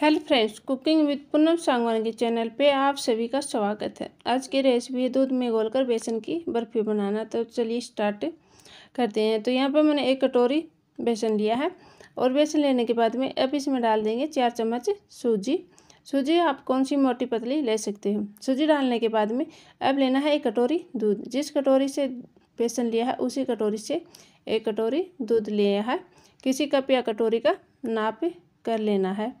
hello friends cooking with Poonam Sangwan के channel पे आप सभी का स्वागत है आज की रेसिपी है दूध में घोलकर बेसन की बर्फ़ी बनाना तो चलिए स्टार्ट करते हैं तो यहाँ पर मैंने एक कटोरी बेसन लिया है और बेसन लेने के बाद में अब इसमें डाल देंगे चार चम्मच सूजी सूजी आप कौन सी मोटी पतली ले सकते हो सूजी डालने के बाद में अब लेना है एक कटोरी दूध जिस कटोरी से बेसन लिया है उसी कटोरी से एक कटोरी दूध लिया है किसी कप या कटोरी का नाप कर लेना है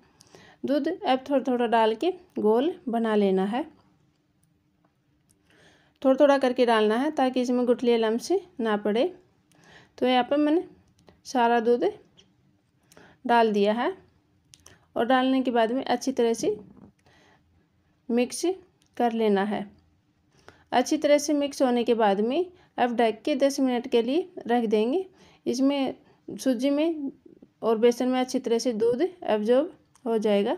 दूध अब थोड़ा थोड़ा डाल के गोल बना लेना है थोड़ा थोड़ा करके डालना है ताकि इसमें गुठली लम से ना पड़े तो यहाँ पर मैंने सारा दूध डाल दिया है और डालने के बाद में अच्छी तरह से मिक्स कर लेना है अच्छी तरह से मिक्स होने के बाद में अब ढक के दस मिनट के लिए रख देंगे इसमें सूजी में और बेसन में अच्छी तरह से दूध एब्जॉर्ब हो जाएगा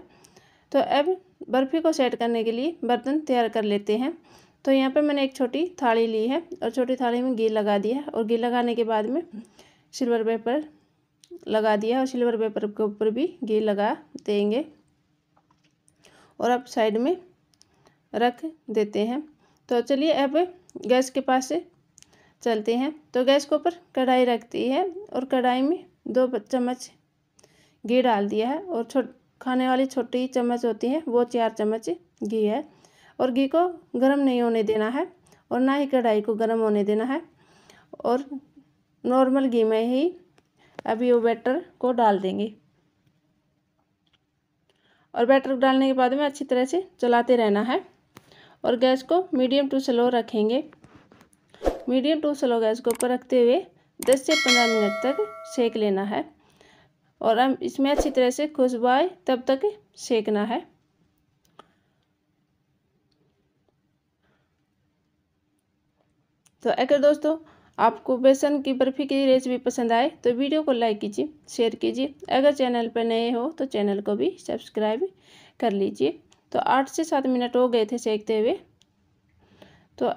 तो अब बर्फ़ी को सेट करने के लिए बर्तन तैयार कर लेते हैं तो यहाँ पर मैंने एक छोटी थाली ली है और छोटी थाली में घी लगा दिया और घी लगाने के बाद में सिल्वर पेपर लगा दिया और सिल्वर पेपर के ऊपर भी घी लगा देंगे और अब साइड में रख देते हैं तो चलिए अब गैस के पास से चलते हैं तो गैस के ऊपर कढ़ाई रखती है और कढ़ाई में दो चम्मच घी डाल दिया है और छोट खाने वाली छोटी चम्मच होती है वो चार चम्मच घी है और घी को गर्म नहीं होने देना है और ना ही कढ़ाई को गर्म होने देना है और नॉर्मल घी में ही अभी वो बैटर को डाल देंगे और बैटर डालने के बाद में अच्छी तरह से चलाते रहना है और गैस को मीडियम टू स्लो रखेंगे मीडियम टू स्लो गैस को ऊपर रखते हुए 10 से 15 मिनट तक सेक लेना है और हम इसमें अच्छी तरह से खुशबू आए तब तक सेकना है तो अगर दोस्तों आपको बेसन की बर्फ़ी की रेसिपी पसंद आए तो वीडियो को लाइक कीजिए शेयर कीजिए अगर चैनल पर नए हो तो चैनल को भी सब्सक्राइब कर लीजिए तो आठ से सात मिनट हो गए थे सेकते हुए तो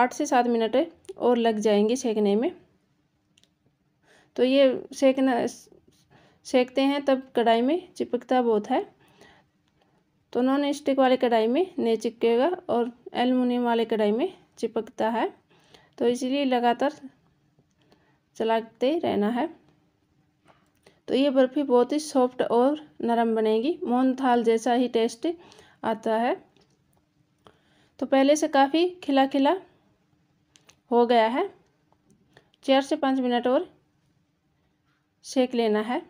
आठ से सात मिनट और लग जाएंगे सेकने में तो ये सेकना सेकते हैं तब कढ़ाई में चिपकता बहुत है तो नॉन स्टिक वाले कढ़ाई में नहीं चिपकेगा और एलमिनियम वाले कढ़ाई में चिपकता है तो इसलिए लगातार चलाते रहना है तो ये बर्फ़ी बहुत ही सॉफ्ट और नरम बनेगी मोहन थाल जैसा ही टेस्ट आता है तो पहले से काफ़ी खिला खिला हो गया है चार से पाँच मिनट और सेक लेना है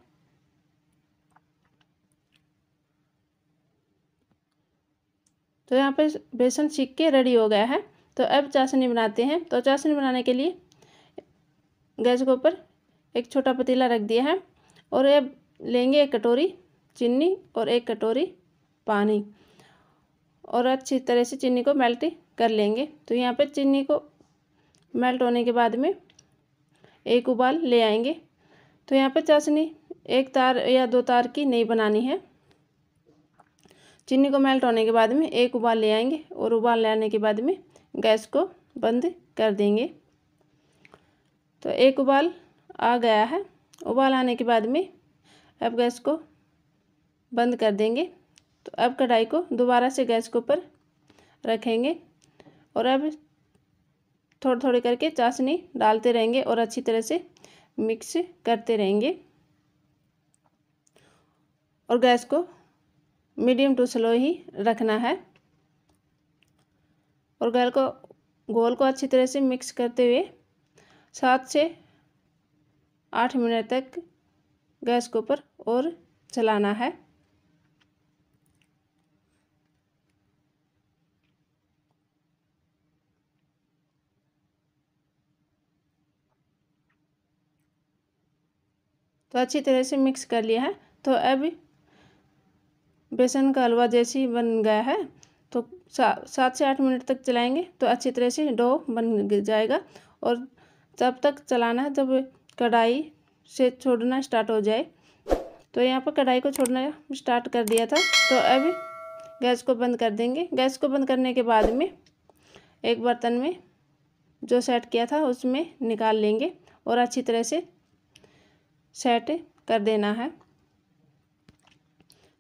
तो यहाँ पर बेसन सीख के रेडी हो गया है तो अब चाशनी बनाते हैं तो चाशनी बनाने के लिए गैस के ऊपर एक छोटा पतीला रख दिया है और अब लेंगे एक कटोरी चीनी और एक कटोरी पानी और अच्छी तरह से चीनी को मेल्ट कर लेंगे तो यहाँ पर चीनी को मेल्ट होने के बाद में एक उबाल ले आएंगे तो यहाँ पर चाशनी एक तार या दो तार की नहीं बनानी है चीनी को मेल्ट होने के बाद में एक उबाल ले आएंगे और उबाल ले आने के बाद में गैस को बंद कर देंगे तो एक उबाल आ गया है उबाल आने के बाद में अब गैस को बंद कर देंगे तो अब कढ़ाई को दोबारा से गैस के ऊपर रखेंगे और अब थोड़ी थोड़ी करके चाशनी डालते रहेंगे और अच्छी तरह से मिक्स करते रहेंगे और गैस को मीडियम टू स्लो ही रखना है और गैल को गोल को अच्छी तरह से मिक्स करते हुए सात से आठ मिनट तक गैस के ऊपर और चलाना है तो अच्छी तरह से मिक्स कर लिया है तो अब बेसन का हलवा जैसी बन गया है तो सा, सात से आठ मिनट तक चलाएंगे तो अच्छी तरह से डो बन जाएगा और तब तक चलाना है जब कढ़ाई से छोड़ना स्टार्ट हो जाए तो यहाँ पर कढ़ाई को छोड़ना स्टार्ट कर दिया था तो अब गैस को बंद कर देंगे गैस को बंद करने के बाद में एक बर्तन में जो सेट किया था उसमें निकाल लेंगे और अच्छी तरह से सेट कर देना है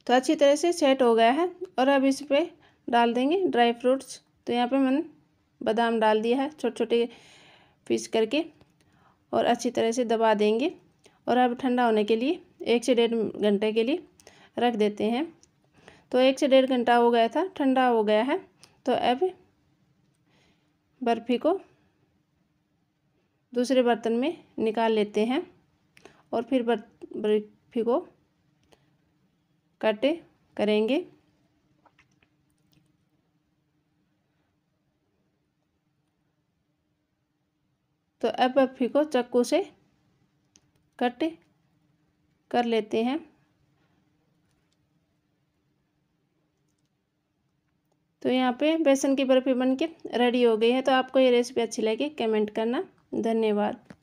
तो अच्छी तरह से सेट हो गया है और अब इस पर डाल देंगे ड्राई फ्रूट्स तो यहाँ पे मैंने बादाम डाल दिया है छोटे छोटे पीस करके और अच्छी तरह से दबा देंगे और अब ठंडा होने के लिए एक से डेढ़ घंटे के लिए रख देते हैं तो एक से डेढ़ घंटा हो गया था ठंडा हो गया है तो अब बर्फ़ी को दूसरे बर्तन में निकाल लेते हैं और फिर बर्फी को कट करेंगे तो अब बर्फी को चक्कू से कट कर लेते हैं तो यहाँ पे बेसन की बर्फ़ी बन के रेडी हो गई है तो आपको ये रेसिपी अच्छी लगी कमेंट करना धन्यवाद